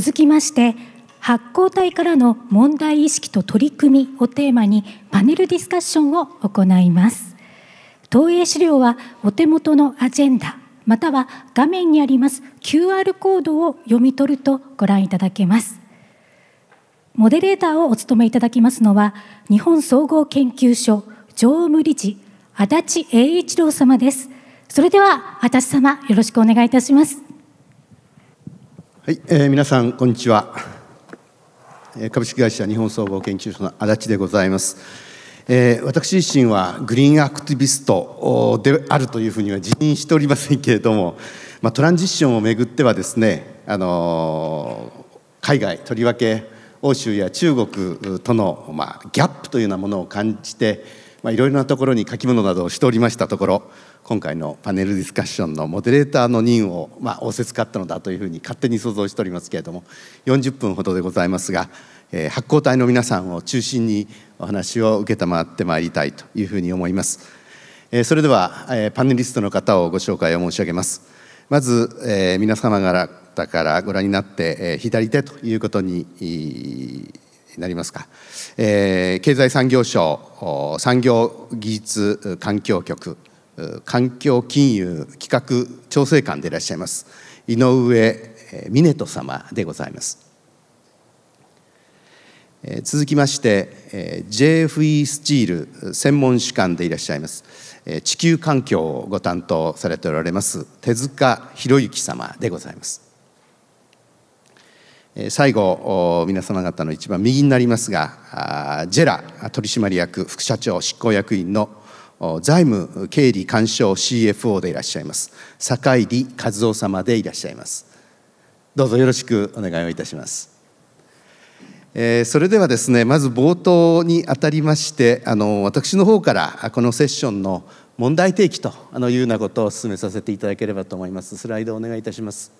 続きまして発光体からの問題意識と取り組みをテーマにパネルディスカッションを行います投影資料はお手元のアジェンダまたは画面にあります QR コードを読み取るとご覧いただけますモデレーターをお務めいただきますのは日本総合研究所常務理事足立栄一郎様ですそれでは足立様よろしくお願いいたしますはい、えー、皆さんこんにちは、え株式会社日本総合研究所の足立でございます、えー、私自身はグリーンアクティビストであるというふうには自認しておりませんけれども、まあ、トランジッションをめぐってはですね、あのー、海外とりわけ欧州や中国との、まあ、ギャップというようなものを感じて、まあ、いろいろなところに書き物などをしておりましたところ今回のパネルディスカッションのモデレーターの任を、まあ、仰せつかったのだというふうに勝手に想像しておりますけれども40分ほどでございますが、えー、発行体の皆さんを中心にお話を受けってまいりたいというふうに思います、えー、それでは、えー、パネリストの方をご紹介を申し上げますまず、えー、皆様方からご覧になって、えー、左手ということになりますか、えー、経済産業省産業技術環境局環境金融企画調整官でいらっしゃいます井上峰人様でございます続きまして JFE スチール専門主管でいらっしゃいます地球環境をご担当されておられます手塚博之様でございます最後皆様方の一番右になりますがジェラ取締役副社長執行役員の財務経理鑑賞 CFO でいらっしゃいます坂入和夫様でいらっしゃいますどうぞよろしくお願いをいたします、えー、それではですねまず冒頭にあたりましてあの私の方からこのセッションの問題提起とあのいうようなことを進めさせていただければと思いますスライドお願いいたします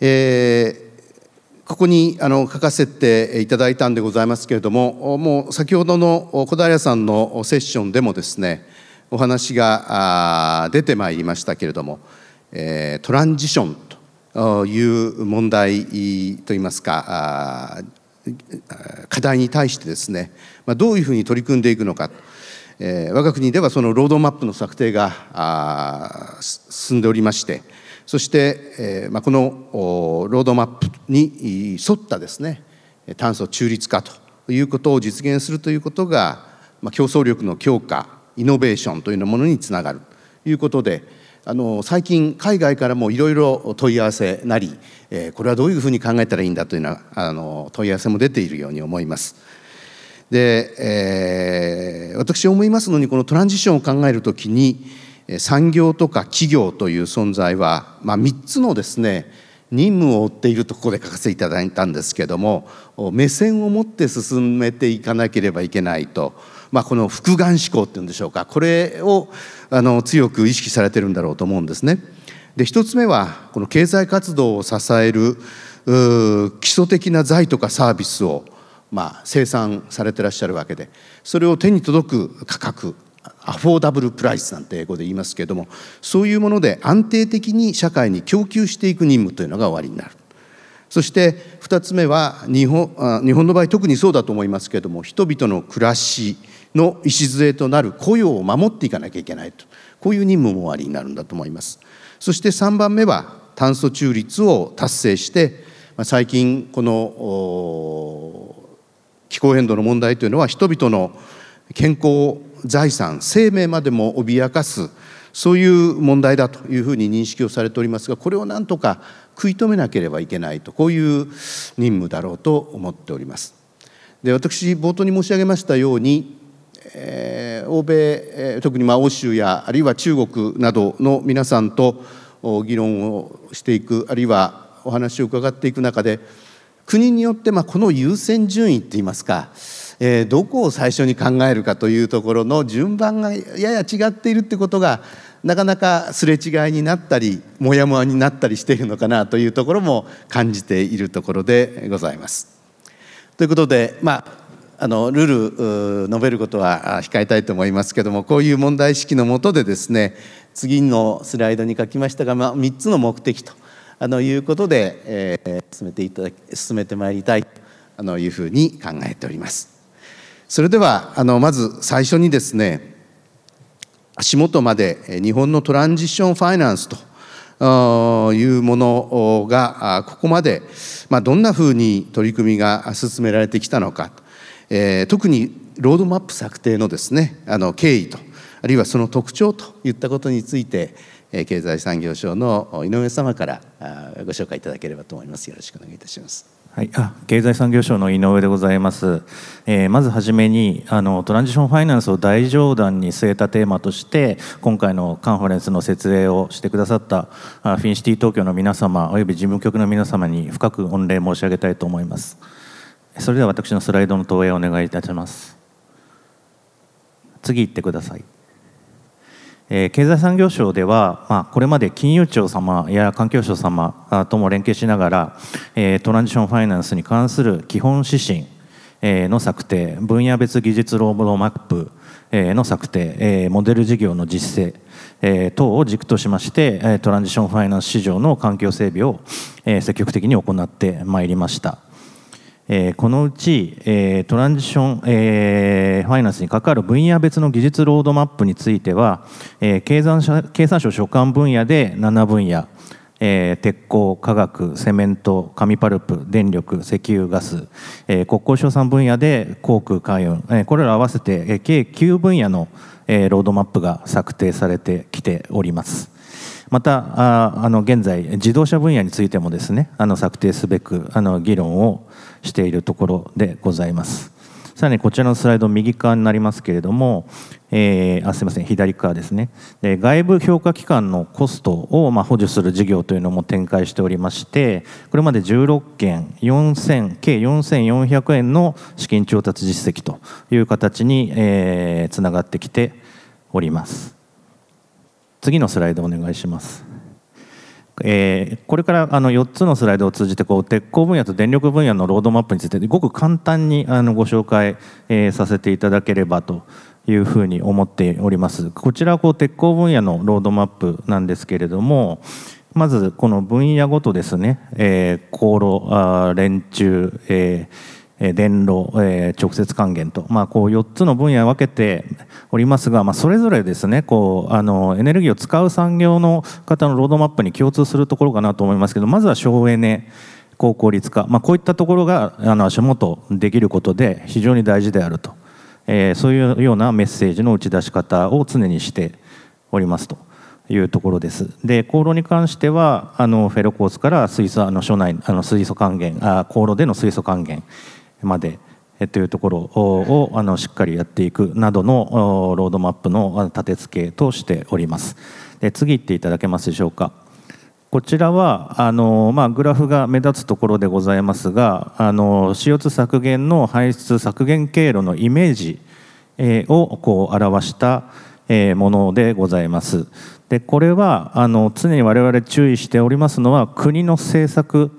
えーここにあの書かせていただいたんでございますけれどももう先ほどの小平さんのセッションでもですねお話が出てまいりましたけれども、えトランジションという問題といいますか課題に対してですね、まあ、どういうふうに取り組んでいくのか、え我が国ではそのロードマップの策定が進んでおりましてそして、えまあ、このロードマップに沿ったですね炭素中立化ということを実現するということが、まあ、競争力の強化イノベーションというようなものにつながるということであの最近海外からもいろいろ問い合わせなり、えー、これはどういうふうに考えたらいいんだというようなあの問い合わせも出ているように思います。で、えー、私思いますのにこのトランジションを考えるときに産業とか企業という存在は、まあ、3つのですね任務を負っているとここで書かせていただいたんですけども目線を持って進めていかなければいけないと、まあ、この複眼思考っていうんでしょうかこれをあの強く意識されてるんだろうと思うんですね。で1つ目はこの経済活動を支える基礎的な財とかサービスをまあ生産されてらっしゃるわけでそれを手に届く価格アフォーダブルプライスなんて英語で言いますけれどもそういうもので安定的に社会に供給していく任務というのが終わりになるそして2つ目は日本日本の場合特にそうだと思いますけれども人々の暮らしの礎となる雇用を守っていかなきゃいけないとこういう任務も終わりになるんだと思いますそして3番目は炭素中立を達成して最近この気候変動の問題というのは人々の健康を財産生命までも脅かすそういう問題だというふうに認識をされておりますがこれをなんとか食い止めなければいけないとこういう任務だろうと思っております。で私冒頭に申し上げましたように、えー、欧米、えー、特にまあ欧州やあるいは中国などの皆さんと議論をしていくあるいはお話を伺っていく中で国によってまあこの優先順位っていいますかえー、どこを最初に考えるかというところの順番がやや違っているってことがなかなかすれ違いになったりモヤモヤになったりしているのかなというところも感じているところでございます。ということで、まあ、あのルール述べることは控えたいと思いますけどもこういう問題意識のもとでですね次のスライドに書きましたが、まあ、3つの目的とあのいうことで、えー、進めていただき進めてまいりたいというふうに考えております。それではあのまず最初にですね足元まで日本のトランジションファイナンスというものがここまで、まあ、どんなふうに取り組みが進められてきたのか、えー、特にロードマップ策定のですねあの経緯とあるいはその特徴といったことについて経済産業省の井上様からご紹介いただければと思いますよろしくお願いいたしますはい、あ経済産業省の井上でございます、えー、まずはじめにあのトランジションファイナンスを大上段に据えたテーマとして今回のカンファレンスの設営をしてくださったあフィンシティ東京の皆様および事務局の皆様に深く御礼申し上げたいと思いますそれでは私のスライドの投影をお願いいたします次行ってくださいえー、経済産業省では、まあ、これまで金融庁様や環境省様とも連携しながら、えー、トランジションファイナンスに関する基本指針、えー、の策定分野別技術ロードマップ、えー、の策定、えー、モデル事業の実践、えー、等を軸としましてトランジションファイナンス市場の環境整備を、えー、積極的に行ってまいりました。えこのうち、えトランジション、えー、ファイナンスに関わる分野別の技術ロードマップについては、え経産経産省所管分野で7分野、え鉄鋼、化学、セメント、紙パルプ、電力、石油、ガス、え国交省産分野で航空、海運、えこれら合わせて、え計9分野の、えロードマップが策定されてきております。またあの現在自動車分野についてもですねあの策定すべくあの議論をしているところでございますさらにこちらのスライド右側になりますけれども、えー、あすみません左側ですねで外部評価機関のコストをまあ補助する事業というのも展開しておりましてこれまで16件4000計4400円の資金調達実績という形に、えー、つながってきております。次のスライドお願いします。えー、これからあの4つのスライドを通じてこう鉄鋼分野と電力分野のロードマップについてごく簡単にあのご紹介、えー、させていただければというふうに思っております。こちらはこう鉄鋼分野のロードマップなんですけれどもまずこの分野ごとですね、えー、航路あ連中、えー電炉、え直接還元と、まあ、こう4つの分野分けておりますが、まあ、それぞれですねこうあのエネルギーを使う産業の方のロードマップに共通するところかなと思いますけどまずは省エネ高効率化、まあ、こういったところがあの足元できることで非常に大事であると、えー、そういうようなメッセージの打ち出し方を常にしておりますと。いうところです。で、航路に関しては、あのフェロコースから水素あの所内あの水素還元あ、航路での水素還元、までというところをしっかりやっていくなどのロードマップの立て付けとしております。で次行っていただけますでしょうか。こちらはあの、まあ、グラフが目立つところでございますがあの CO2 削減の排出削減経路のイメージをこう表したものでございます。でこれはあの常に我々注意しておりますのは国の政策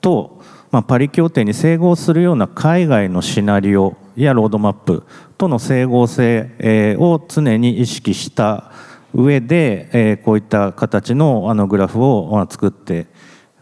とまあ、パリ協定に整合するような海外のシナリオやロードマップとの整合性を常に意識した上で、こういった形のあのグラフを作って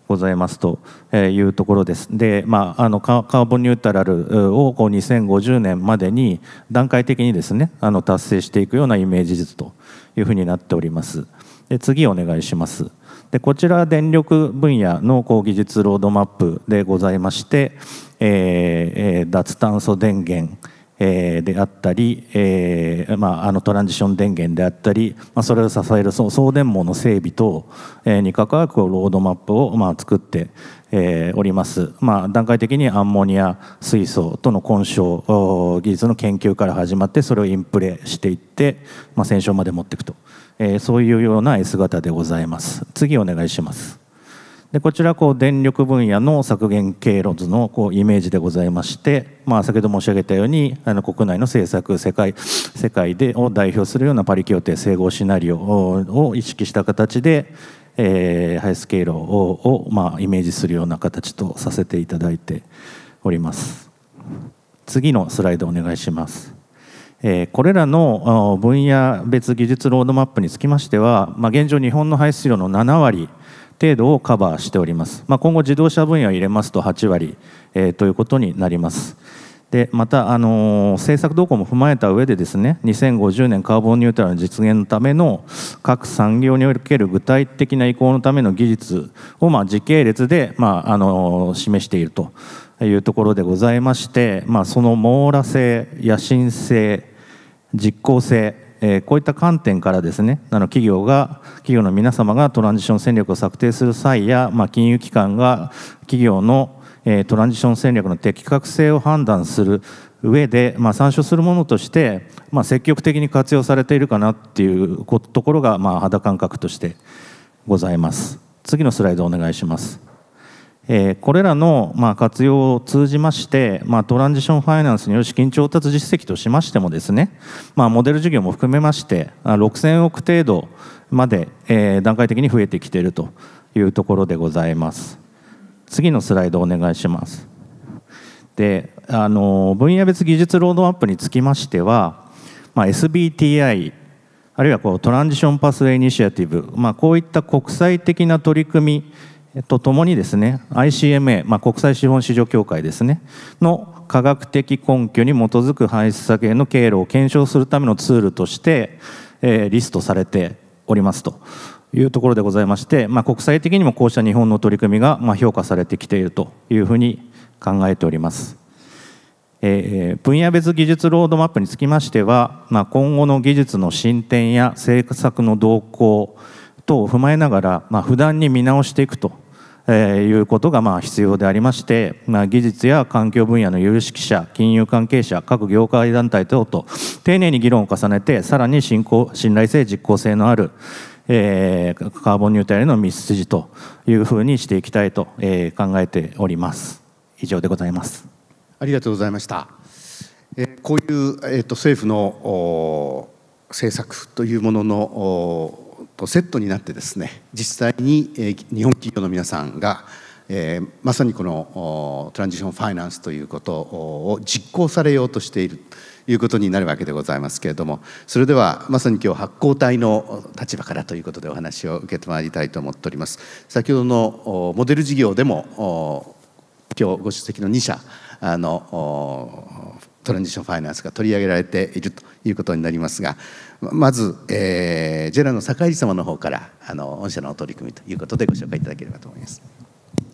ございますというところです。で、まあ、あのカーボンニュートラルをこう2050年までに段階的にですねあの達成していくようなイメージ図というふうになっております。で次お願いします。でこちら電力分野の高技術ロードマップでございまして、えー、脱炭素電源えであったり、えーまあ、あのトランジション電源であったり、まあ、それを支える送電網の整備等、えに関わるロードマップを、まあ、作って、えー、おります、まあ、段階的にアンモニア水素との混焼技術の研究から始まってそれをインプレしていって、まあ、戦勝まで持っていくと。えー、そういうような絵姿でございます次お願いしますでこちらこう電力分野の削減経路図のこうイメージでございまして、まあ、先ほど申し上げたようにあの国内の政策世界世界でを代表するようなパリ協定整合シナリオを意識した形で、えー、ハイスケールをまあ、イメージするような形とさせていただいております。次のスライドお願いします。えこれらの分野別技術ロードマップにつきましては、まあ、現状日本の排出量の7割程度をカバーしております、まあ、今後自動車分野を入れますと8割、えということになりますでまた、あの政策動向も踏まえた上でですね2050年カーボンニュートラルの実現のための各産業における具体的な移行のための技術を、まあ、時系列で、まああの示しているというところでございまして、まあ、その網羅性野心性実効性、えこういった観点からですねあの企業が企業の皆様がトランジション戦略を策定する際や、まあ、金融機関が企業の、えトランジション戦略の的確性を判断する上で、まあ、参照するものとして、まあ、積極的に活用されているかなっていうところが、まあ、肌感覚としてございます。次のスライドお願いします。えこれらのまあ活用を通じまして、まあ、トランジションファイナンスによる資金調達実績としましてもですね、まあ、モデル事業も含めまして6000億程度まで、え段階的に増えてきているというところでございます次のスライドお願いしますであの分野別技術ロードマップにつきましては、まあ、SBTI あるいはこうトランジションパスウェイイニシアティブ、まあ、こういった国際的な取り組みとともにですね ICMA、まあ、国際資本市場協会ですねの科学的根拠に基づく排出削減の経路を検証するためのツールとして、えー、リストされておりますというところでございまして、まあ、国際的にもこうした日本の取り組みがま評価されてきているというふうに考えております。えー、分野別技術ロードマップにつきましては、まあ、今後の技術の進展や政策の動向等を踏まえながら、まあ、不断に見直していくとえー、いうことがまあ必要でありまして、まあ、技術や環境分野の有識者金融関係者各業界団体等と丁寧に議論を重ねてさらに信仰信頼性実効性のある、えー、カーボンニュートラルの道筋というふうにしていきたいと、えー、考えております以上でございますありがとうございました、えー、こういう、えーと、と政府の政策というもののとセットになってですね実際に日本企業の皆さんがえまさにこのトランジションファイナンスということを実行されようとしているということになるわけでございますけれどもそれではまさに今日発行体の立場からということでお話を受けてまいりたいと思っております先ほどのモデル事業でも今日ご出席の2社あのトランジションファイナンスが取り上げられているということになりますがまず、えー、ジェラの坂井様の方からあの御社の取り組みということでご紹介いただければと思います。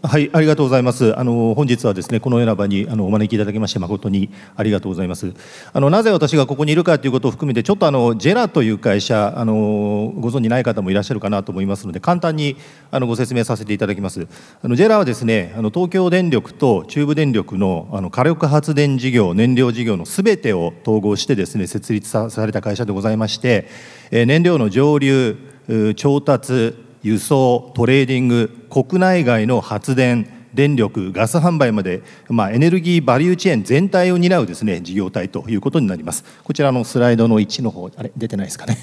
はい、ありがとうございます。あの本日はですね、このような場にあのお招きいただきまして誠にありがとうございます。あのなぜ私がここにいるかということを含めて、ちょっとあのジェラという会社あのご存じない方もいらっしゃるかなと思いますので、簡単にあのご説明させていただきます。あのジェラはですね、あの東京電力と中部電力のあの火力発電事業、燃料事業のすべてを統合してですね、設立された会社でございまして、え燃料の上流、調達、輸送、トレーディング国内外の発電電力ガス販売まで、まあ、エネルギーバリューチェーン全体を担うですね事業体ということになりますこちらのスライドの1の方あれ出てないですかね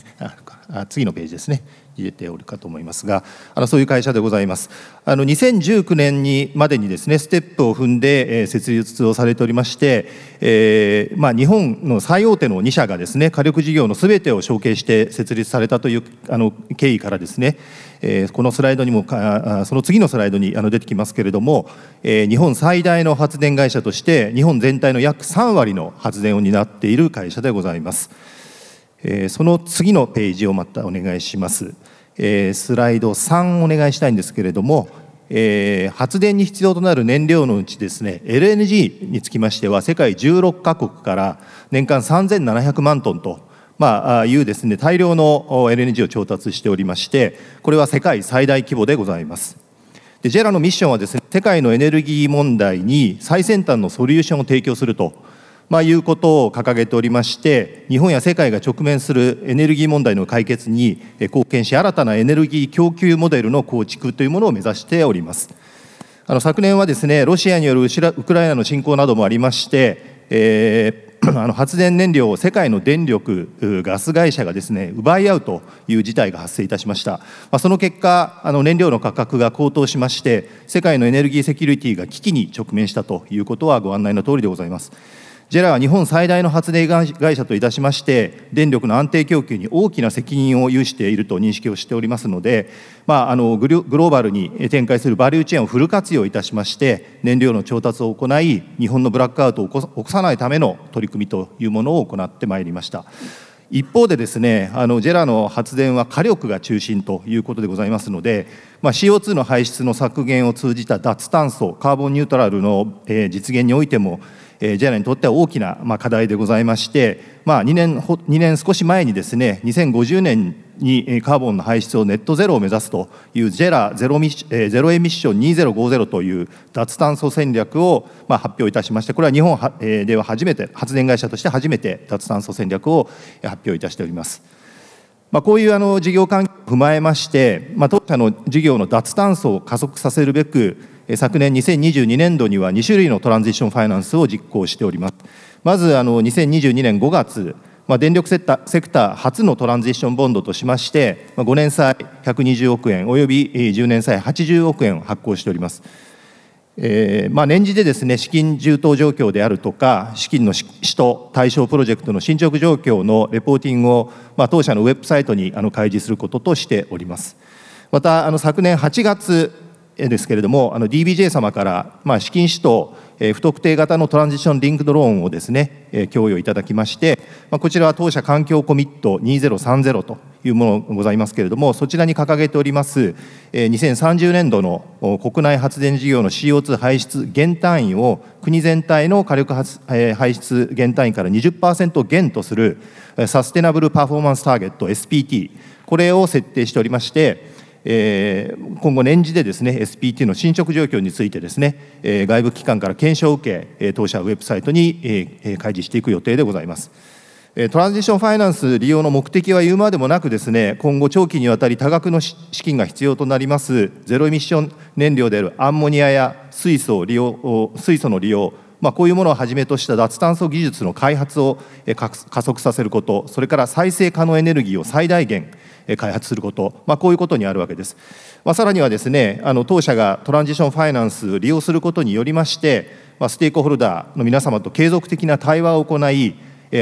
あ次のページですね入れておるかと思いますがあのそういう会社でございますあの2019年にまでにですねステップを踏んで、えー、設立をされておりまして、えーまあ、日本の最大手の2社がですね火力事業のすべてを承継して設立されたというあの経緯からですね、えー、このスライドにもかその次のスライドにあの出てきますけれども、えー、日本最大の発電会社として日本全体の約3割の発電を担っている会社でございます。えその次のページをまたお願いします、えスライド3お願いしたいんですけれども、え発電に必要となる燃料のうちですね LNG につきましては世界16カ国から年間3700万トンとまあ、いうですね大量の LNG を調達しておりましてこれは世界最大規模でございますで JERA のミッションはですね世界のエネルギー問題に最先端のソリューションを提供するとまあ、いうことを掲げておりまして日本や世界が直面するエネルギー問題の解決に貢献し新たなエネルギー供給モデルの構築というものを目指しておりますあの昨年はですねロシアによるウクライナの侵攻などもありまして、えー、あの発電燃料を世界の電力ガス会社がですね奪い合うという事態が発生いたしました、まあ、その結果あの燃料の価格が高騰しまして世界のエネルギーセキュリティが危機に直面したということはご案内の通りでございます JERA は日本最大の発電会社といたしまして、電力の安定供給に大きな責任を有していると認識をしておりますので、まあ、あのグローバルに展開するバリューチェーンをフル活用いたしまして、燃料の調達を行い、日本のブラックアウトを起こさないための取り組みというものを行ってまいりました。一方でですね、あの JERA の発電は火力が中心ということでございますので、まあ、CO2 の排出の削減を通じた脱炭素、カーボンニュートラルの、えー、実現においても、えー、JAL にとっては大きな、まあ、課題でございまして、まあ、2, 年2年少し前にですね2050年にカーボンの排出をネットゼロを目指すという JERA ゼロゼロエミッション2050という脱炭素戦略をまあ発表いたしましてこれは日本では初めて発電会社として初めて脱炭素戦略を発表いたしております。まあ、こういうあの事業環境を踏まえまして、まあ、当社の事業の脱炭素を加速させるべく昨年2022年度には2種類のトランジションファイナンスを実行しております。まずあの2022年5月、まあ、電力セクター初のトランジションボンドとしまして、まあ、5年債120億円および10年債80億円を発行しております。えーまあ、年次でですね資金充当状況であるとか資金の使途対象プロジェクトの進捗状況のレポーティングを、まあ、当社のウェブサイトにあの開示することとしておりますまたあの昨年8月ですけれども DBJ 様から、まあ、資金使途、えー、不特定型のトランジションリンクドローンをですね、えー、供与いただきまして、まあ、こちらは当社環境コミット2030というものございますけれどもそちらに掲げております、えー、2030年度の国内発電事業の CO2 排出減単位を国全体の火力発、えー、排出減単位から20%減とするサステナブルパフォーマンスターゲット SPT これを設定しておりましてえー、今後年次でですね SPT の進捗状況についてですね、えー、外部機関から検証を受け、え当社ウェブサイトに、えー、開示していく予定でございます。トランジションファイナンス利用の目的は言うまでもなくですね、今後長期にわたり多額の資金が必要となりますゼロエミッション燃料であるアンモニアや水素を利用水素の利用まあ、こういうものをはじめとした脱炭素技術の開発を加速させることそれから再生可能エネルギーを最大限開発すること、まあ、こういうことにあるわけです。まあ、さらにはですね、あの当社がトランジションファイナンスを利用することによりまして、まあ、ステークホルダーの皆様と継続的な対話を行い、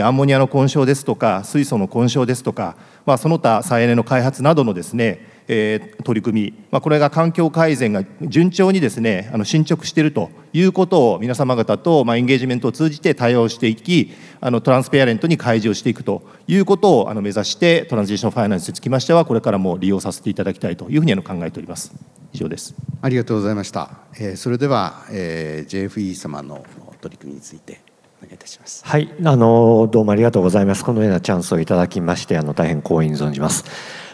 アンモニアの混焼ですとか、水素の混焼ですとか、まあ、その他再エネの開発などのですね、えー、取り組み、まあ、これが環境改善が順調にですねあの進捗しているということを皆様方と、まあ、エンゲージメントを通じて対応していきあのトランスペアレントに開示をしていくということをあの目指してトランスジェションファイナンスにつきましてはこれからも利用させていただきたいというふうにあの考えております以上ですありがとうございました、えー、それでは、えー、JFE 様の取り組みについてお願いいたします。はい、あのどうもありがとうございます。このようなチャンスをいただきまして、あの大変光栄に存じます。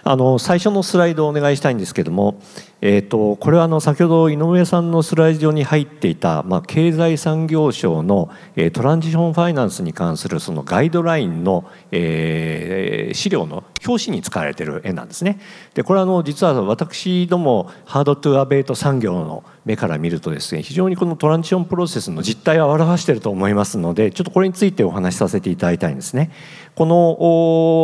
あの最初のスライドをお願いしたいんですけども、えーと、これはあの先ほど井上さんのスライドに入っていた、まあ、経済産業省の、えー、トランジションファイナンスに関するそのガイドラインの、えー、資料の表紙に使われている絵なんですね。でこれはあの実は私どもハードトゥアベート産業の目から見るとですね非常にこのトランジションプロセスの実態を表していると思いますのでちょっとこれについてお話しさせていただきたいんですね。こ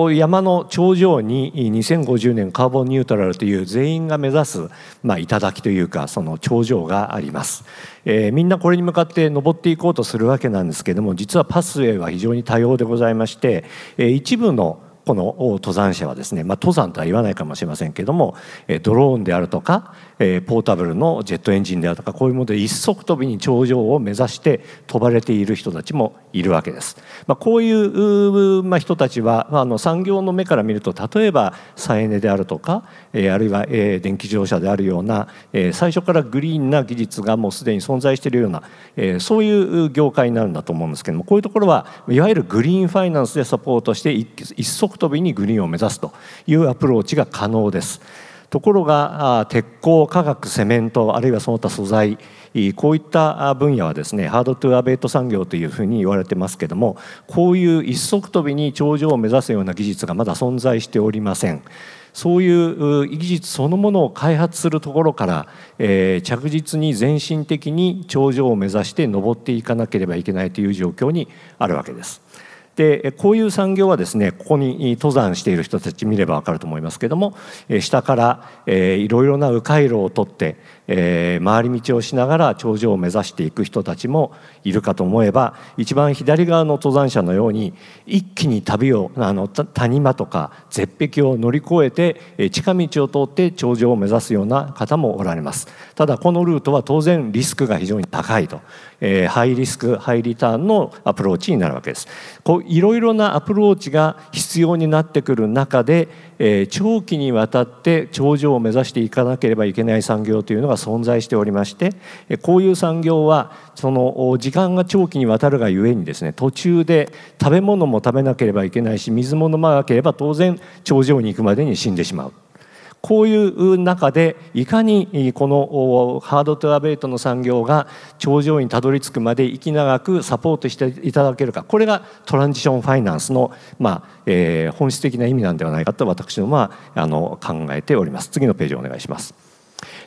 の山の頂上に2050年カーボンニュートラルという全員が目指す、まあ、頂というかその頂上があります、えー、みんなこれに向かって登っていこうとするわけなんですけれども実はパスウェイは非常に多様でございまして、えー、一部のこの登山者はですね、まあ、登山とは言わないかもしれませんけどもドローンであるとかえー、ポータブルのジェットエンジンであるとかこういうもので一足飛びに頂上を目指して飛ばれている人たちもいるわけです。まあ、こういう、まあ、人たちは、まあ、あの産業の目から見ると例えば再エネであるとか、えー、あるいは、えー、電気自動車であるような、えー、最初からグリーンな技術がもうすでに存在しているような、えー、そういう業界になるんだと思うんですけどもこういうところはいわゆるグリーンファイナンスでサポートして一足飛びにグリーンを目指すというアプローチが可能です。ところが鉄鋼化学セメントあるいはその他素材こういった分野はですねハードトゥアベート産業というふうに言われてますけどもこういう一足飛びに頂上を目指すような技術がまだ存在しておりません。そういう技術そのものを開発するところから、えー、着実に全身的に頂上を目指して登っていかなければいけないという状況にあるわけです。でこういう産業はですねここに登山している人たち見れば分かると思いますけども下からいろいろな迂回路を取ってえー、回り道をしながら頂上を目指していく人たちもいるかと思えば一番左側の登山者のように一気に旅をあの谷間とか絶壁を乗り越えて、え近道を通って頂上を目指すような方もおられますただこのルートは当然リスクが非常に高いと、えー、ハイリスクハイリターンのアプローチになるわけですこういろいろなアプローチが必要になってくる中でえー、長期にわたって頂上を目指していかなければいけない産業というのが存在しておりまして、えこういう産業はその時間が長期にわたるがゆえにですね途中で食べ物も食べなければいけないし水も飲まなければ当然頂上に行くまでに死んでしまう。こういう中でいかにこのハードトラベイトの産業が頂上にたどり着くまで生き長くサポートしていただけるかこれがトランジションファイナンスの、まあえー、本質的な意味なんではないかと私どもはあの考えております次のページお願いします。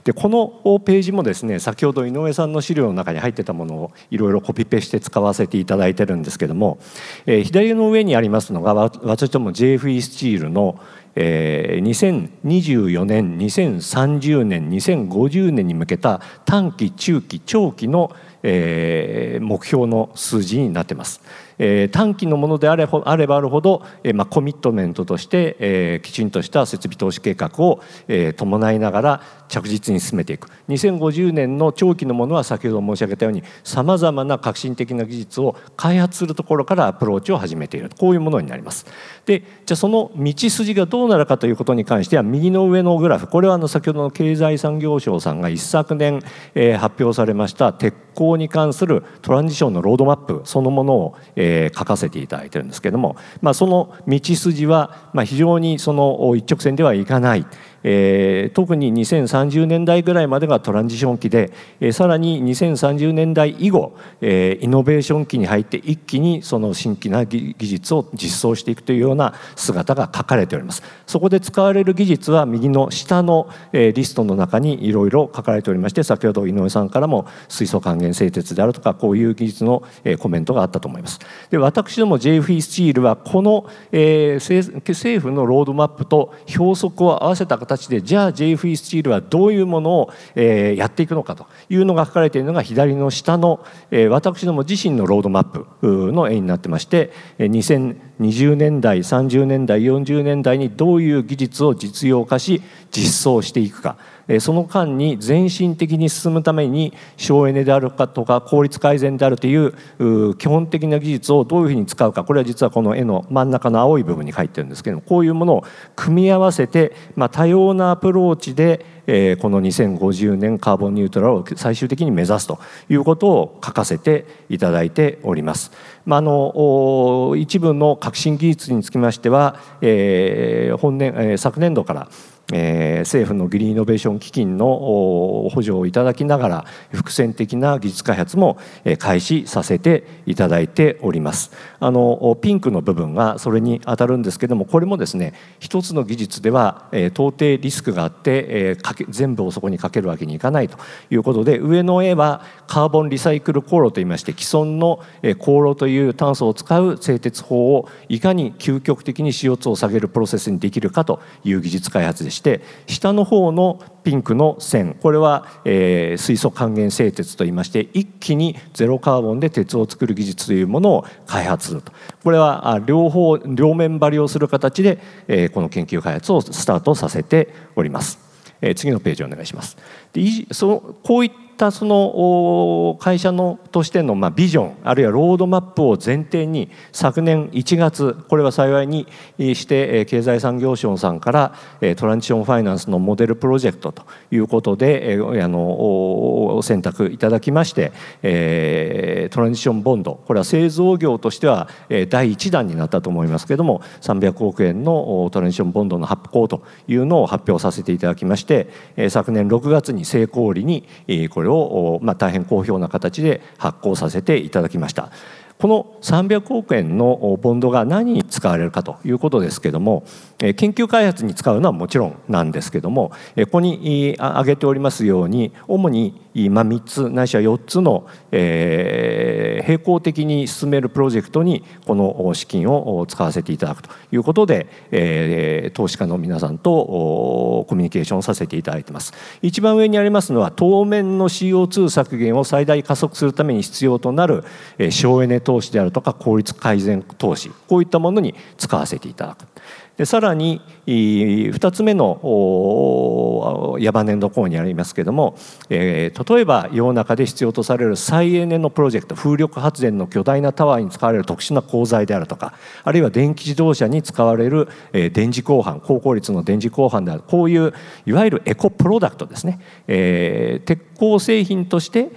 でこのページもですね先ほど井上さんの資料の中に入ってたものをいろいろコピペして使わせていただいてるんですけども、えー、左の上にありますのが私ども JFE スチールの、えー、2024年2030年2050年に向けた短期中期長期の、えー、目標の数字になってます、えー、短期のものであれあればあるほど、えーまあ、コミットメントとして、えー、きちんとした設備投資計画を、えー、伴いながら着実に進めていく2050年の長期のものは先ほど申し上げたようにさまざまな革新的な技術を開発するところからアプローチを始めているこういうものになりますでじゃあその道筋がどうなるかということに関しては右の上のグラフこれはあの先ほどの経済産業省さんが一昨年、えー、発表されました鉄鋼に関するトランジションのロードマップそのものを、えー、書かせていただいてるんですけども、まあ、その道筋は、まあ、非常にその一直線ではいかない。えー、特に2030年代ぐらいまでがトランジション期で、えー、さらに2030年代以後、えー、イノベーション期に入って一気にその新規な技術を実装していくというような姿が書かれておりますそこで使われる技術は右の下の、えリストの中にいろいろ書かれておりまして先ほど井上さんからも水素還元製鉄であるとかこういう技術の、えコメントがあったと思いますで私ども JFE スチールはこの、え政府のロードマップと標則を合わせた形形でじゃあ JFE スチールはどういうものを、えやっていくのかというのが書かれているのが左の下の、え私ども自身のロードマップの絵になってまして2020年代30年代40年代にどういう技術を実用化し実装していくかその間に全身的に進むために省エネであるかとか効率改善であるという基本的な技術をどういうふうに使うかこれは実はこの絵の真ん中の青い部分に入ってるんですけどもこういうものを組み合わせて、まあ、多様なアプローチで、この2050年カーボンニュートラルを最終的に目指すということを書かせていただいております。まあの、一部の革新技術につきましては、えー、本年、昨年度からえー、政府のギリイノベーション基金の補助をいただきながら伏線的な技術開発も開始させていただいておりますあのピンクの部分がそれに当たるんですけどもこれもですね一つの技術では、えー、到底リスクがあって、えー、かけ全部をそこにかけるわけにいかないということで上の絵はカーボンリサイクル航路といいまして既存の航路という炭素を使う製鉄法をいかに究極的に CO2 を下げるプロセスにできるかという技術開発でした。して下の方のピンクの線これは、えー、水素還元製鉄といいまして一気にゼロカーボンで鉄を作る技術というものを開発するとこれは両方両面張りをする形で、えー、この研究開発をスタートさせております。えー、次のページお願いします。でそこういっったその会社のとしてのまあビジョンあるいはロードマップを前提に昨年1月これは幸いにして経済産業省さんからトランジションファイナンスのモデルプロジェクトということであの選択いただきましてトランジションボンドこれは製造業としては第1弾になったと思いますけども300億円のトランジションボンドの発行というのを発表させていただきまして昨年6月に成功裏にこれをを、まあ、大変好評な形で発行させていただきました。この300億円のボンドが何に使われるかということですけども研究開発に使うのはもちろんなんですけどもここに挙げておりますように主に今3つないしは4つの、えー、並行的に進めるプロジェクトにこの資金を使わせていただくということで、えー、投資家の皆さんとコミュニケーションさせていただいてます一番上にありますのは当面の CO2 削減を最大加速するために必要となる省エネ投資であるとか効率改善投資こういったものに使わせていただく。でさらに2つ目の矢場年の方にありますけども、え例えば世の中で必要とされる再エネのプロジェクト風力発電の巨大なタワーに使われる特殊な鋼材であるとかあるいは電気自動車に使われる、え電磁鋼板高効率の電磁鋼板であるこういういわゆるエコプロダクトですね、えテッ鋼製品として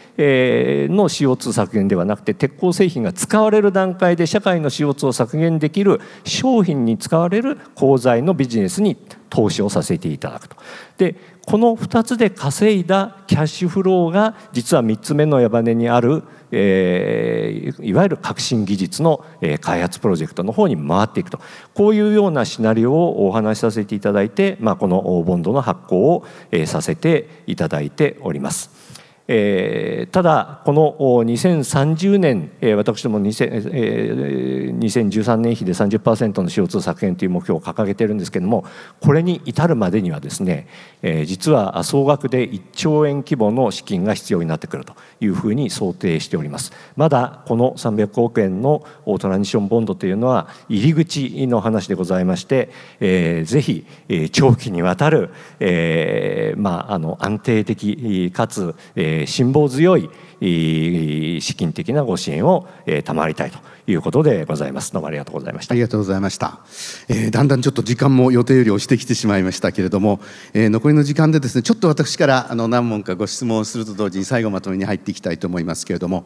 の CO2 削減ではなくて鉄鋼製品が使われる段階で社会の CO2 を削減できる商品に使われる鋼材のビジネスに投資をさせていただくと。でこの2つで稼いだキャッシュフローが実は3つ目の矢羽にあるえー、いわゆる革新技術の、え開発プロジェクトの方に回っていくとこういうようなシナリオをお話しさせていただいて、まあ、このボンドの発行を、えさせていただいております。えー、ただこの2030年、えー、私ども20、えー、2013年比で30%の CO2 削減という目標を掲げているんですけれどもこれに至るまでにはですね、えー、実は総額で1兆円規模の資金が必要になってくるというふうに想定しておりますまだこの300億円のトランジションボンドというのは入り口の話でございまして、えー、ぜひ、長期にわたる、えーまあ、あの安定的かつ、えーえ辛抱強い資金的なご支援を、えー、賜りたいということでございます。どうもありがとうございました。ありがとうございました。えー、だんだんちょっと時間も予定より押してきてしまいましたけれども、えー、残りの時間でですね、ちょっと私からあの何問かご質問すると同時に最後まとめに入っていきたいと思いますけれども、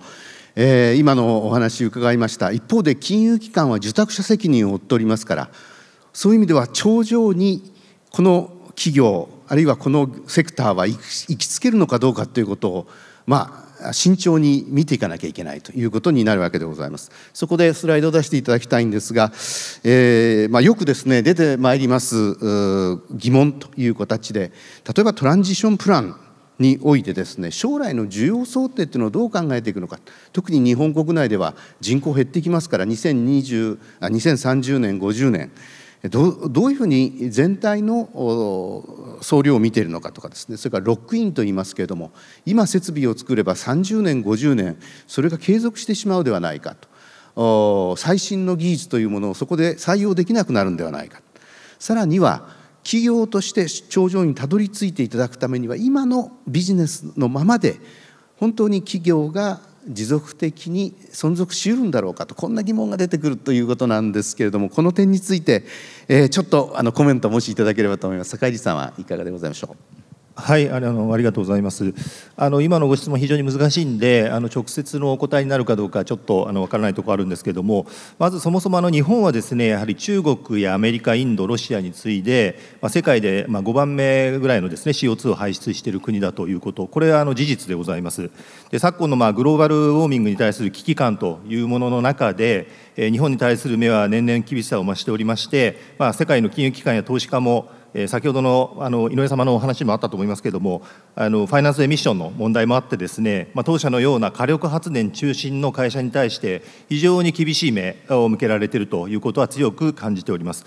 え今のお話伺いました。一方で金融機関は受託者責任を負っておりますから、そういう意味では頂上にこの企業あるいはこのセクターは行きつけるのかどうかということを、まあ、慎重に見ていかなきゃいけないということになるわけでございます。そこでスライドを出していただきたいんですが、えーまあ、よくですね出てまいります疑問という形で例えばトランジションプランにおいてですね将来の需要想定っていうのをどう考えていくのか特に日本国内では人口減ってきますから2020あ2030年50年どどういうふうに全体の総量を見ているのかとかですねそれからロックインといいますけれども今設備を作れば30年50年それが継続してしまうではないかと最新の技術というものをそこで採用できなくなるんではないかさらには企業として頂上にたどり着いていただくためには今のビジネスのままで本当に企業が持続的に存続しうるんだろうかとこんな疑問が出てくるということなんですけれどもこの点について、えー、ちょっとあのコメントもしいただければと思います坂入さんはいかがでございましょうはい、あのありがとうございます。あの今のご質問非常に難しいんで、あの直接のお答えになるかどうかちょっとあのわからないところあるんですけども、まずそもそもあの日本はですね、やはり中国やアメリカ、インド、ロシアに次いで、まあ、世界でまあ5番目ぐらいのですね CO2 を排出している国だということ、これはあの事実でございます。で昨今のまあグローバルウォーミングに対する危機感というものの中で、え日本に対する目は年々厳しさを増しておりまして、まあ世界の金融機関や投資家も先ほどのあの井上様のお話もあったと思いますけれどもあのファイナンスエミッションの問題もあってですね、まあ、当社のような火力発電中心の会社に対して非常に厳しい目を向けられているということは強く感じております。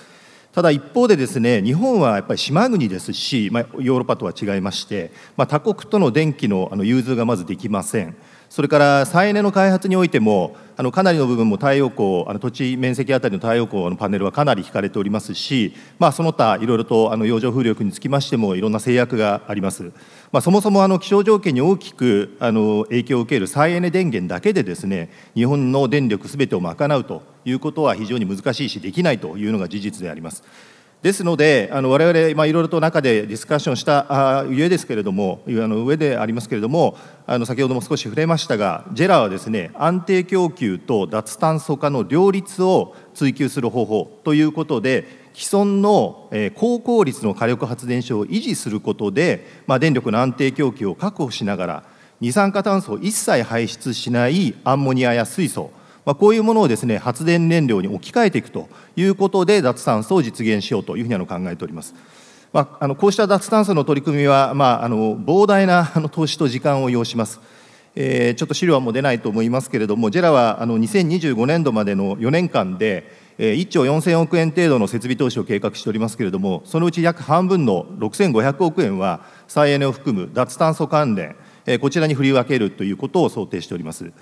ただ一方でですね日本はやっぱり島国ですし、まあ、ヨーロッパとは違いまして、まあ、他国との電気のあの融通がまずできません。それから再エネの開発においてもあのかなりの部分も太陽光あの土地面積あたりの太陽光のパネルはかなり引かれておりますし、まあ、その他いろいろとあの洋上風力につきましてもいろんな制約があります、まあ、そもそもあの気象条件に大きくあの影響を受ける再エネ電源だけでですね日本の電力すべてを賄うということは非常に難しいしできないというのが事実であります。ですので、あの我々、まあ、いろいろと中でディスカッションしたゆえですけれども、あの上でありますけれども、あの先ほども少し触れましたが、ジェラはですね、安定供給と脱炭素化の両立を追求する方法ということで、既存の高効率の火力発電所を維持することで、まあ、電力の安定供給を確保しながら、二酸化炭素を一切排出しないアンモニアや水素、まあ、こういうものをですね発電燃料に置き換えていくということで脱炭素を実現しようというふうに考えております。まあ、あのこうした脱炭素の取り組みは、まあ、あの膨大なあの投資と時間を要します。えー、ちょっと資料はもう出ないと思いますけれども、JERA はあの2025年度までの4年間で、1兆4000億円程度の設備投資を計画しておりますけれども、そのうち約半分の6500億円は、再エネを含む脱炭素関連、こちらに振り分けるということを想定しております。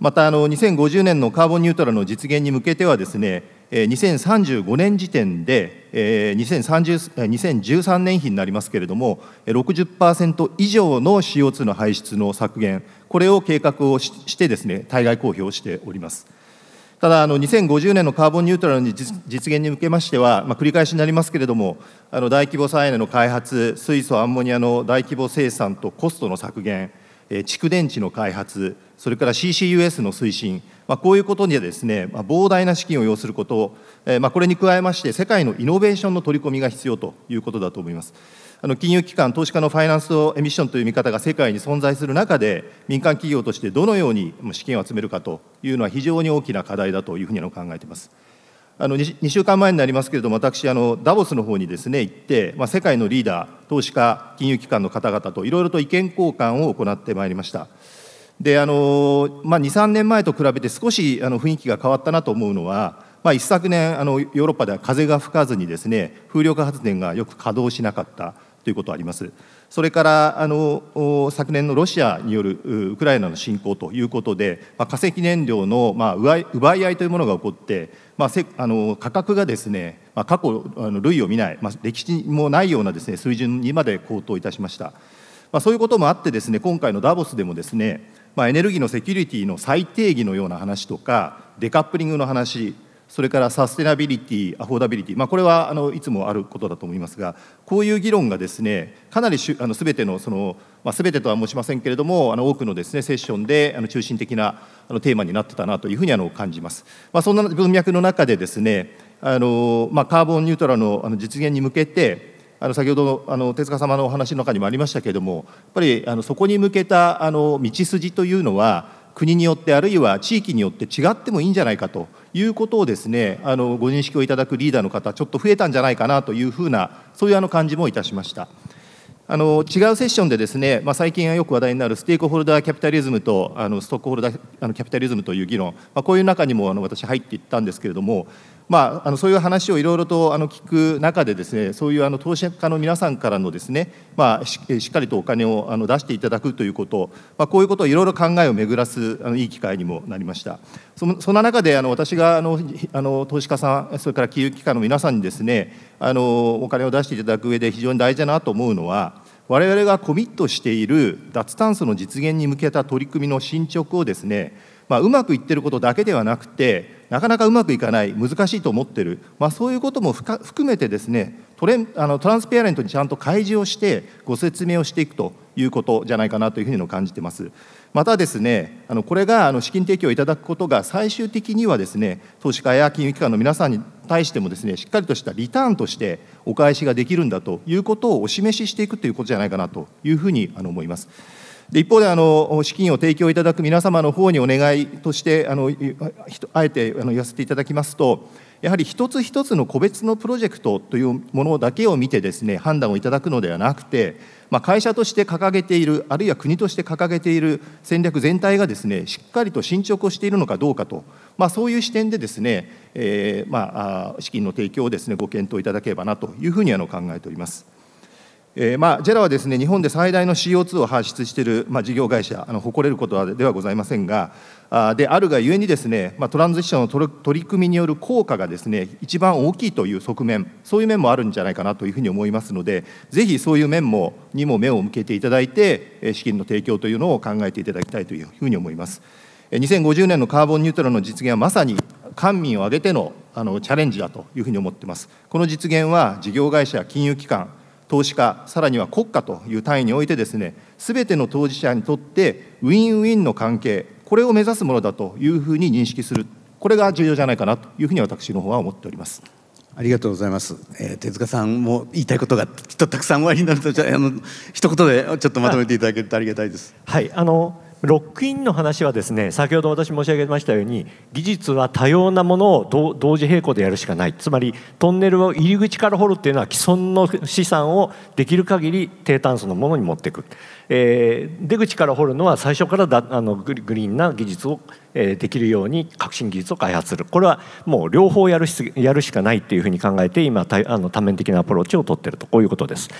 またあの2050年のカーボンニュートラルの実現に向けてはですね2035年時点で2030 2013年比になりますけれども60%以上の CO2 の排出の削減これを計画をしてですね対外公表しております。ただあの、2050年のカーボンニュートラルの実現に向けましては、まあ、繰り返しになりますけれども、あの大規模再エネの開発、水素、アンモニアの大規模生産とコストの削減、蓄電池の開発、それから CCUS の推進、まあ、こういうことにですね、まあ、膨大な資金を要すること、えまあ、これに加えまして、世界のイノベーションの取り込みが必要ということだと思います。あの金融機関、投資家のファイナンスエミッションという見方が世界に存在する中で、民間企業としてどのように資金を集めるかというのは、非常に大きな課題だというふうに考えています。あの 2, 2週間前になりますけれども、私、あのダボスの方にですね行って、まあ、世界のリーダー、投資家、金融機関の方々といろいろと意見交換を行ってまいりました。であのまあ、2、3年前と比べて少しあの雰囲気が変わったなと思うのは、まあ、一昨年あの、ヨーロッパでは風が吹かずにですね風力発電がよく稼働しなかったということあります。それからあの昨年のロシアによるウクライナの侵攻ということで、まあ、化石燃料の、まあ、奪い合いというものが起こって、まあ、せあの価格がですね、まあ、過去あの類を見ない、まあ、歴史もないようなです、ね、水準にまで高騰いたしました、まあ、そういうこともあってですね今回のダボスでもですね、まあ、エネルギーのセキュリティの再定義のような話とかデカップリングの話それからサステナビリティ、アフォーダビリティ、まあ、これはあのいつもあることだと思いますが、こういう議論がですね、かなりしあのてのその、まあ、てとは申しませんけれども、あの多くのですねセッションであの中心的なあのテーマになってたなというふうにあの感じます。まあ、そんな文脈の中でですね、あのまあ、カーボンニュートラルのあの実現に向けて、あの先ほどあの手塚様のお話の中にもありましたけれども、やっぱりあのそこに向けたあの道筋というのは国によってあるいは地域によって違ってもいいんじゃないかということをですねあのご認識をいただくリーダーの方ちょっと増えたんじゃないかなというふうなそういうあの感じもいたしました。あの違うセッションでですね、まあ、最近はよく話題になるステークホルダーキャピタリズムとあのストックホルダーあのキャピタリズムという議論、まあ、こういう中にもあの私入っていったんですけれどもまあ、あのそういう話をいろいろとあの聞く中でです、ね、そういうあの投資家の皆さんからのですね、まあ、しっかりとお金をあの出していただくということ、まあ、こういうことをいろいろ考えを巡らすあのいい機会にもなりました。そのそんな中であの私があのあの投資家さんそれから金融機関の皆さんにですねあのお金を出していただく上で非常に大事だなと思うのは我々がコミットしている脱炭素の実現に向けた取り組みの進捗をですねまあ、うまくいってることだけではなくてなかなかうまくいかない難しいと思ってる、まあ、そういうことも含めてですねトレあのトランスペアレントにちゃんと開示をしてご説明をしていくということじゃないかなというふうに感じてます。またですねあのこれがあの資金提供をいただくことが最終的にはですね投資家や金融機関の皆さんに対してもですねしっかりとしたリターンとしてお返しができるんだということをお示ししていくということじゃないかなというふうにあの思います。で一方であの資金を提供いただく皆様の方にお願いとしてあのあえてあの言わせていただきますとやはり一つ一つの個別のプロジェクトというものだけを見てですね判断をいただくのではなくて、まあ、会社として掲げているあるいは国として掲げている戦略全体がですねしっかりと進捗をしているのかどうかと、まあ、そういう視点でですね、えーまあ、資金の提供をですねご検討いただければなというふうにあの考えております。えー、まあ、ジェラはですね日本で最大の CO2 を発出している、まあ、事業会社あの誇れることではございませんがあであるがゆえにですね、まあ、トランジションの取り組みによる効果がですね一番大きいという側面そういう面もあるんじゃないかなというふうに思いますのでぜひそういう面もにも目を向けていただいて資金の提供というのを考えていただきたいというふうに思います。2050年のカーボンニュートラルの実現はまさに官民を挙げてのあのチャレンジだというふうに思ってます。この実現は事業会社、金融機関、投資家、さらには国家という単位においてですね、すべての当事者にとってウィンウィンの関係、これを目指すものだというふうに認識する、これが重要じゃないかなというふうに私の方は思っております。ありがとうございます。えー、手塚さんも言いたいことがきっとたくさんおありになると、じゃあの一言でちょっとまとめていただけるとありがたいです。はい、あのロックインの話はですね先ほど私申し上げましたように技術は多様なものを同時並行でやるしかないつまりトンネルを入り口から掘るっていうのは既存の資産をできる限り低炭素のものに持っていくえー、出口から掘るのは最初からだあのグリーンな技術を、えー、できるように革新技術を開発するこれはもう両方やるしやるしかないっていうふうに考えて今あの多面的なアプローチを取ってるとこういうことです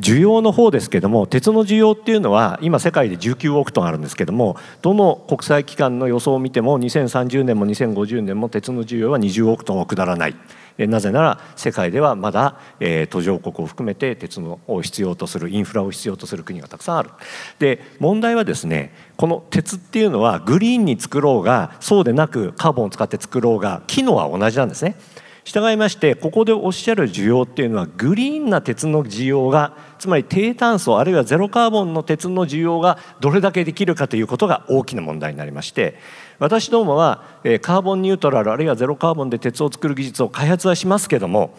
需要の方ですけども鉄の需要っていうのは今世界で19億トンあるんですけどもどの国際機関の予想を見ても2030年も2050年も鉄の需要は20億トンは下らない。なぜなら世界ではまだ、えー、途上国を含めて鉄を必要とするインフラを必要とする国がたくさんある。で問題はですねこの鉄っていうのはグリーンに作ろうがそうでなくカーボンを使って作ろうが機能は同じなんですね。従いましてここでおっしゃる需要っていうのはグリーンな鉄の需要がつまり低炭素あるいはゼロカーボンの鉄の需要がどれだけできるかということが大きな問題になりまして私どもはカーボンニュートラルあるいはゼロカーボンで鉄を作る技術を開発はしますけども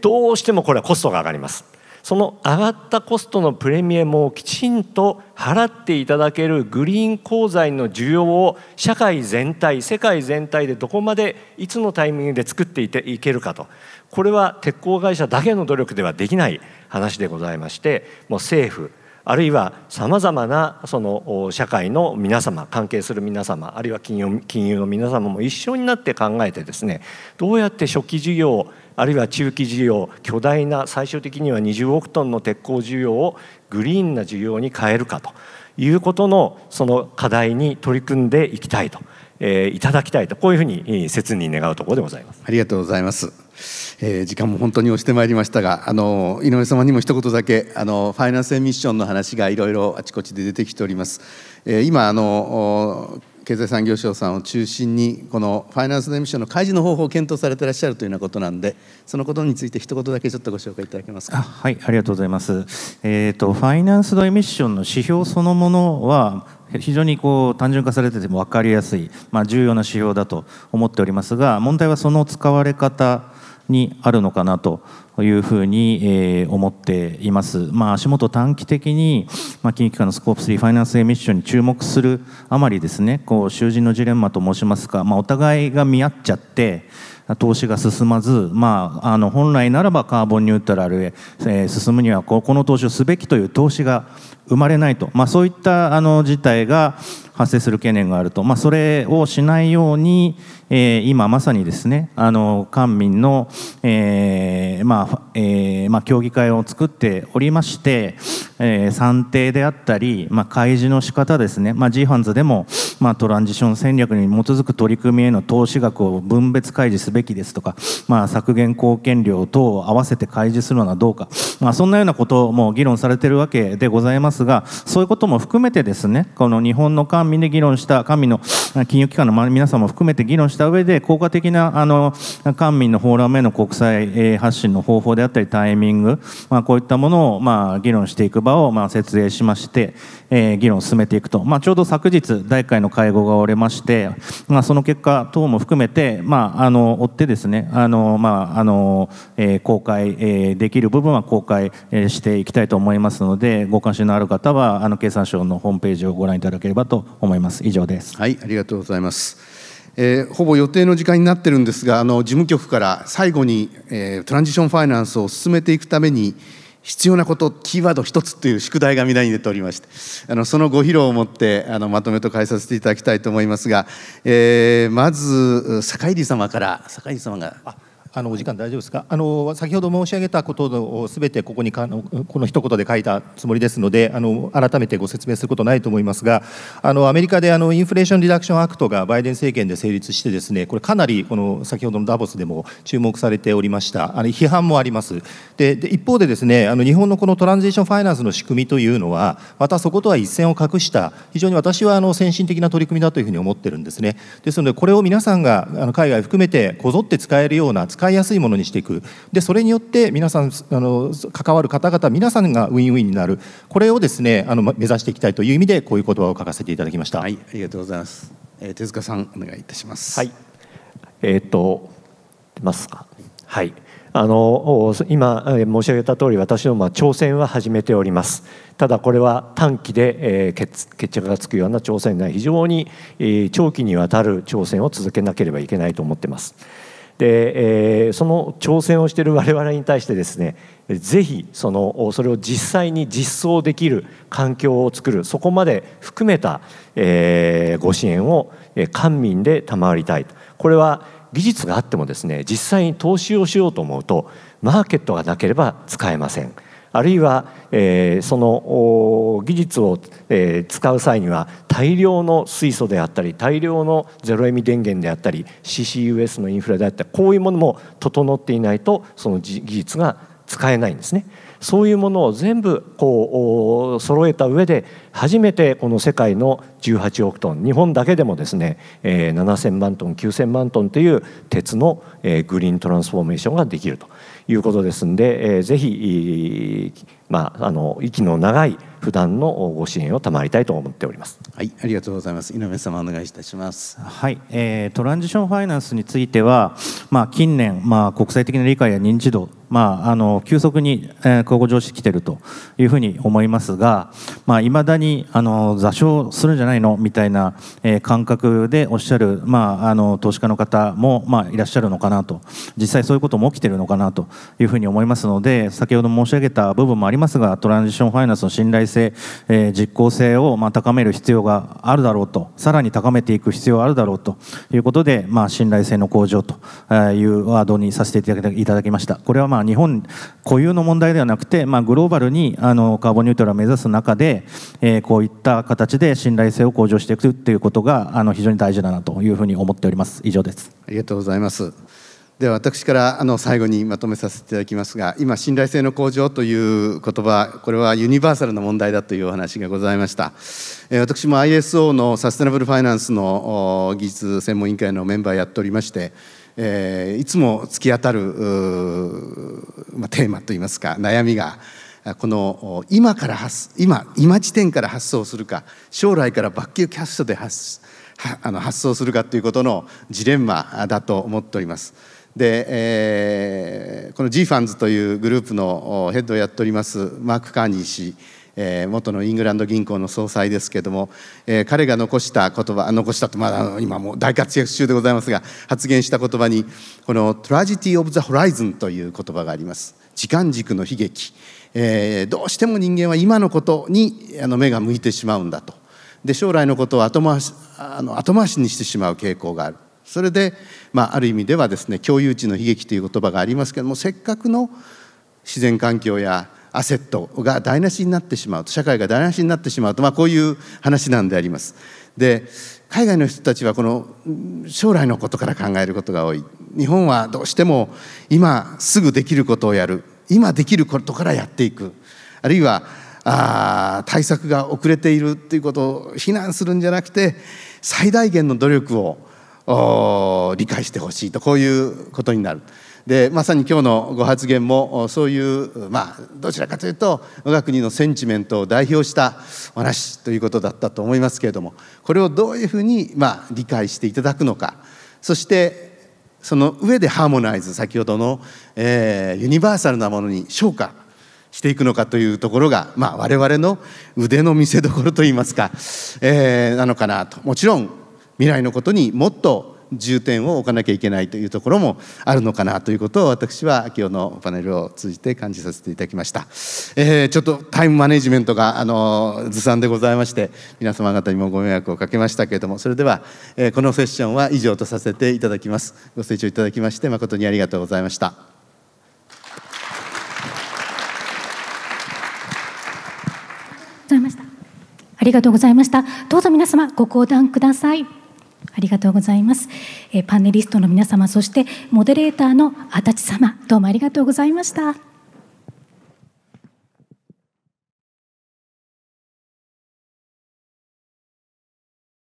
どうしてもこれはコストが上がりますその上がったコストのプレミアムをきちんと払っていただけるグリーン鋼材の需要を社会全体世界全体でどこまでいつのタイミングで作っていていけるかとこれは鉄鋼会社だけの努力ではできない話でございましてもう政府あるいはさまざまなその社会の皆様関係する皆様あるいは金融金融の皆様も一緒になって考えてですねどうやって初期事業あるいは中期事業巨大な最終的には20億トンの鉄鋼需要をグリーンな需要に変えるかということのその課題に取り組んでいきたいと、えー、いただきたいとこういうふうに切に願うところでございます。ありがとうございますえー、時間も本当に押してまいりましたがあの井上様にも一言だけあのファイナンスエミッションの話がいろいろあちこちで出てきております。えー、今あの経済産業省さんを中心にこのファイナンスのエミッションの開示の方法を検討されていらっしゃるというようなことなんでそのことについて一言だけちょっとご紹介いただけますかはいありがとうございます、えーと、ファイナンスのエミッションの指標そのものは非常にこう単純化されてても分かりやすい、まあ、重要な指標だと思っておりますが問題はその使われ方にあるのかなというふうに、思っています、まあ、足元短期的に、まあ、金融機関のスコープ3ファイナンスエミッションに注目するあまりですねこう囚人のジレンマと申しますか、まあ、お互いが見合っちゃって投資が進まず、まあ、あの本来ならばカーボンニュートラルへ、進むにはこの投資をすべきという投資が生まれないと、まあ、そういったあの事態が発生する懸念があると、まあ、それをしないように、えー、今まさにですねあの官民の、えーまあえーまあ、協議会を作っておりまして、えー、算定であったり、まあ、開示の仕方ですね、まあ、G ファンズでも、まあ、トランジション戦略に基づく取り組みへの投資額を分別開示すべきですとか、まあ、削減貢献量等を合わせて開示するのはどうか、まあ、そんなようなことも議論されているわけでございますがそういうことも含めてですねこの日本の官民で議論した官民の金融機関の皆さんも含めて議論したした上で効果的なあの官民のフォーラムへの国際発信の方法であったりタイミング、まあ、こういったものをまあ議論していく場をまあ設営しまして、えー、議論を進めていくと、まあ、ちょうど昨日第1回の会合が終われまして、まあ、その結果等も含めて、まあ、あの追ってですねあの、まああのえー、公開、えー、できる部分は公開、していきたいと思いますのでご関心のある方はあの経産省のホームページをご覧いただければと思います。以上です、はい、ありがとうございますえー、ほぼ予定の時間になってるんですがあの事務局から最後に、えー、トランジションファイナンスを進めていくために必要なことキーワード1つという宿題が皆に出ておりましてあのそのご披露をもってあのまとめと変えさせていただきたいと思いますが、えー、まず坂入様から坂入様が。あのお時間大丈夫ですかあの先ほど申し上げたことをすべてここにかのこの一言で書いたつもりですのであの改めてご説明することないと思いますがあのアメリカであのインフレーション・リダクション・アクトがバイデン政権で成立してですねこれかなりこの先ほどのダボスでも注目されておりましたあの批判もありますで一方でですねあの日本のこのトランジション・ファイナンスの仕組みというのはまたそことは一線を画した非常に私はあの先進的な取り組みだというふうに思ってるんですねですのでこれを皆さんがあの海外含めてこぞって使えるような使使いやすいものにしていくでそれによって皆さんあの関わる方々皆さんがウィンウィンになるこれをですねあの目指していきたいという意味でこういう言葉を書かせていただきました。はい、ありがとうございます、えー、手塚さんお願いいたします。はい、えー、っとますか。はい。あの今申し上げた通り私どもは挑戦は始めておりますただこれは短期で、えー、決着がつくような挑戦が非常に、えー、長期にわたる挑戦を続けなければいけないと思ってます。で、えー、その挑戦をしている我々に対してですねぜひそのそれを実際に実装できる環境を作るそこまで含めた、えー、ご支援を官民で賜りたいこれは技術があってもですね実際に投資をしようと思うとマーケットがなければ使えません。あるいは、えー、その技術を、えー、使う際には大量の水素であったり大量のゼロエミ電源であったり CCUS のインフラであったりこういうものも整っていないとその技術が使えないんですね。そういうものを全部こう揃えた上で初めてこの世界の18億トン日本だけでもですね、7000万トン9000万トンという鉄の、グリーントランスフォーメーションができると。いうことですんで、えー、ぜひまあ、あの息の長い普段のご支援を賜りたいと思っております。はい、ありがとうございます。井上様お願いいたします。はい、えー、トランジションファイナンスについては、まあ近年まあ国際的な理解や認知度、まああの急速に、えー、向上してきてるというふうに思いますが、まあ未だにあの座礁するんじゃないのみたいな、えー、感覚でおっしゃるまああの投資家の方もまあいらっしゃるのかなと、実際そういうことも起きてるのかなというふうに思いますので、先ほど申し上げた部分もあります。ますがトランジションファイナンスの信頼性、えー、実効性をまあ高める必要があるだろうとさらに高めていく必要があるだろうということで、まあ、信頼性の向上というワードにさせていただきましたこれはまあ日本固有の問題ではなくて、まあ、グローバルにあのカーボンニュートラルを目指す中で、えー、こういった形で信頼性を向上していくということがあの非常に大事だなというふうに思っております以上ですありがとうございますでは私からあの最後にまとめさせていただきますが今信頼性の向上という言葉これはユニバーサルな問題だというお話がございました私も ISO のサステナブルファイナンスの技術専門委員会のメンバーやっておりましてえいつも突き当たる、まテーマといいますか悩みがこの今から発今今時点から発想するか将来からバッキュキャストで発あの発想するかということのジレンマだと思っております。で、えー、この G ファンズというグループのヘッドをやっておりますマーク・カーニー氏えー、元のイングランド銀行の総裁ですけれども、えー、彼が残した言葉残したとまだ、あ、今も大活躍中でございますが発言した言葉にこの「トラジティ・オブ・ザ・ホライズン」という言葉があります。時間軸の悲劇、えー、どうしても人間は今のことにあの目が向いてしまうんだとで将来のことを後回しあの後回しにしてしまう傾向がある。それで、まあ、ある意味ではですね共有地の悲劇という言葉がありますけどもせっかくの自然環境やアセットが台無しになってしまうと社会が台無しになってしまうと、まあ、こういう話なんであります。で海外の人たちはこの将来のことから考えることが多い日本はどうしても今すぐできることをやる今できることからやっていくあるいはあ対策が遅れているということを非難するんじゃなくて最大限の努力を理解してほしいとこういうことになる。でまさに今日のご発言もそういうまあどちらかというと我が国のセンチメントを代表したお話ということだったと思いますけれどもこれをどういうふうに、まあ、理解していただくのかそしてその上でハーモナイズ先ほどの、えー、ユニバーサルなものに昇華していくのかというところが、まあ、我々の腕の見せ所といいますか、えー、なのかなともちろん未来のことにもっと重点を置かなきゃいけないというところもあるのかなということを私は今日のパネルを通じて感じさせていただきました、えー、ちょっとタイムマネジメントがあのずさんでございまして皆様方にもご迷惑をかけましたけれどもそれでは、えー、このセッションは以上とさせていただきますご清聴いただきまして誠にありがとうございましたありがとうございましたどうぞ皆様ご講談くださいありがとうございます。えパネリストの皆様、そしてモデレーターの足立様、どうもありがとうございました。